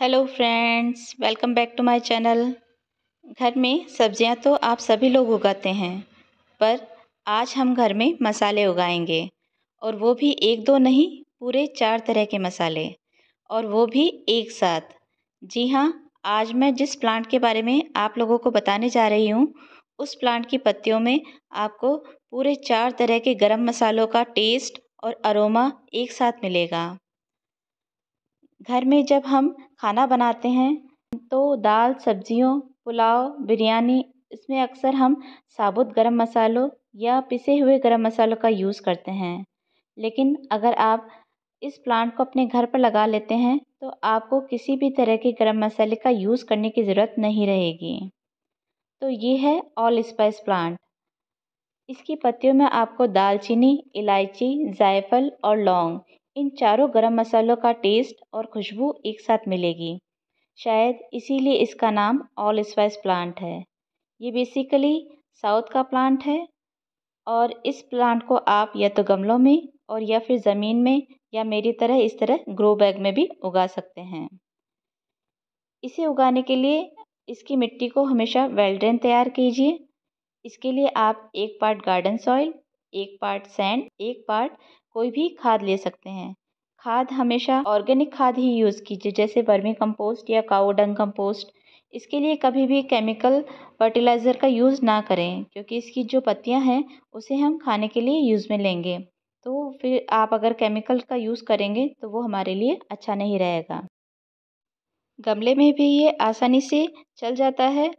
hello friends welcome back to my channel घर में सब्जियां तो आप सभी लोग उगाते हैं पर आज हम घर में मसाले उगाएंगे और वो भी एक दो नहीं पूरे चार तरह के मसाले और वो भी एक साथ जी हाँ आज मैं जिस प्लांट के बारे में आप लोगों को बताने जा रही हूँ उस प्लांट की पत्तियों में आपको पूरे चार तरह के गर्म मसालों का टेस्ट और अरोमा एक साथ मिलेगा घर में जब हम खाना बनाते हैं तो दाल सब्ज़ियों पुलाव बिरयानी इसमें अक्सर हम साबुत गर्म मसालों या पिसे हुए गर्म मसालों का यूज़ करते हैं लेकिन अगर आप इस प्लांट को अपने घर पर लगा लेते हैं तो आपको किसी भी तरह के गर्म मसाले का यूज़ करने की ज़रूरत नहीं रहेगी तो ये है ऑल स्पाइस प्लांट इसकी पत्तियों में आपको दालचीनी इलायची जायफल और लौंग इन चारों गरम मसालों का टेस्ट और खुशबू एक साथ मिलेगी शायद इसीलिए इसका नाम ऑल स्पाइस प्लांट है ये बेसिकली साउथ का प्लांट है और इस प्लांट को आप या तो गमलों में और या फिर ज़मीन में या मेरी तरह इस तरह ग्रो बैग में भी उगा सकते हैं इसे उगाने के लिए इसकी मिट्टी को हमेशा वेल्ड्रेन तैयार कीजिए इसके लिए आप एक पार्ट गार्डन सॉइल एक पार्ट सैंड एक पार्ट कोई भी खाद ले सकते हैं खाद हमेशा ऑर्गेनिक खाद ही यूज़ कीजिए जैसे वर्मी कम्पोस्ट या काउडंग कम्पोस्ट इसके लिए कभी भी केमिकल फर्टिलाइज़र का यूज़ ना करें क्योंकि इसकी जो पत्तियाँ हैं उसे हम खाने के लिए यूज़ में लेंगे तो फिर आप अगर केमिकल का यूज़ करेंगे तो वो हमारे लिए अच्छा नहीं रहेगा गमले में भी ये आसानी से चल जाता है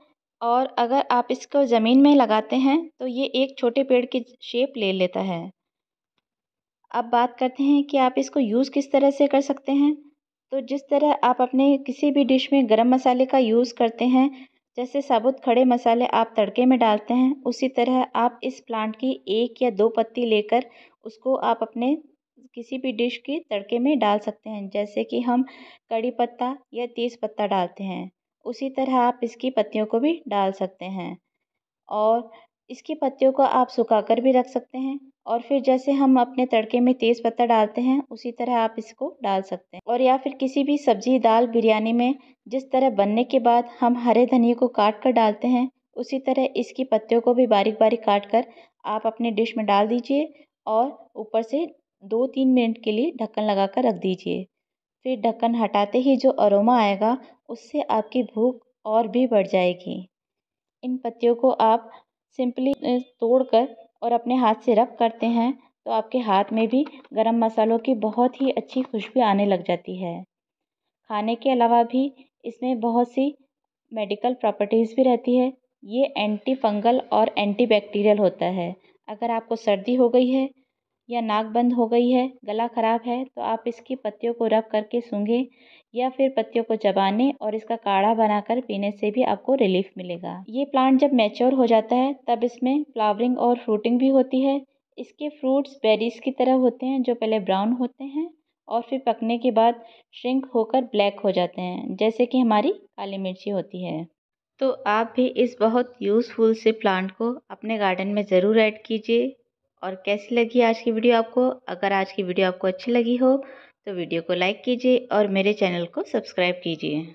और अगर आप इसको ज़मीन में लगाते हैं तो ये एक छोटे पेड़ की शेप ले लेता है अब बात करते हैं कि आप इसको यूज़ किस तरह से कर सकते हैं तो जिस तरह आप अपने किसी भी डिश में गरम मसाले का यूज़ करते हैं जैसे साबुत खड़े मसाले आप तड़के में डालते हैं उसी तरह आप इस प्लांट की एक या दो पत्ती लेकर उसको आप अपने किसी भी डिश के तड़के में डाल सकते हैं जैसे कि हम कड़ी पत्ता या तेज़ पत्ता डालते हैं उसी तरह आप इसकी पत्तियों को भी डाल सकते हैं और इसकी पत्तियों को आप सुखा कर भी रख सकते हैं और फिर जैसे हम अपने तड़के में तेज़ पत्ता डालते हैं उसी तरह आप इसको डाल सकते हैं और या फिर किसी भी सब्जी दाल बिरयानी में जिस तरह बनने के बाद हम हरे धनिए को काट कर डालते हैं उसी तरह इसकी पत्तियों को भी बारीक बारीक काट कर आप अपने डिश में डाल दीजिए और ऊपर से दो तीन मिनट के लिए ढक्कन लगा कर रख दीजिए फिर ढक्कन हटाते ही जो अरोमा आएगा उससे आपकी भूख और भी बढ़ जाएगी इन पत्तियों को आप सिंपली तोड़कर और अपने हाथ से रब करते हैं तो आपके हाथ में भी गरम मसालों की बहुत ही अच्छी खुशबू आने लग जाती है खाने के अलावा भी इसमें बहुत सी मेडिकल प्रॉपर्टीज़ भी रहती है ये एंटी फंगल और एंटी बैक्टीरियल होता है अगर आपको सर्दी हो गई है या नाक बंद हो गई है गला ख़राब है तो आप इसकी पत्तियों को रब करके सूंघें या फिर पत्तियों को चबाने और इसका काढ़ा बनाकर पीने से भी आपको रिलीफ मिलेगा ये प्लांट जब मैच्योर हो जाता है तब इसमें फ्लावरिंग और फ्रूटिंग भी होती है इसके फ्रूट्स बेरीज की तरह होते हैं जो पहले ब्राउन होते हैं और फिर पकने के बाद श्रिंक होकर ब्लैक हो जाते हैं जैसे कि हमारी काली मिर्ची होती है तो आप भी इस बहुत यूज़फुल से प्लांट को अपने गार्डन में ज़रूर ऐड कीजिए और कैसी लगी आज की वीडियो आपको अगर आज की वीडियो आपको अच्छी लगी हो तो वीडियो को लाइक कीजिए और मेरे चैनल को सब्सक्राइब कीजिए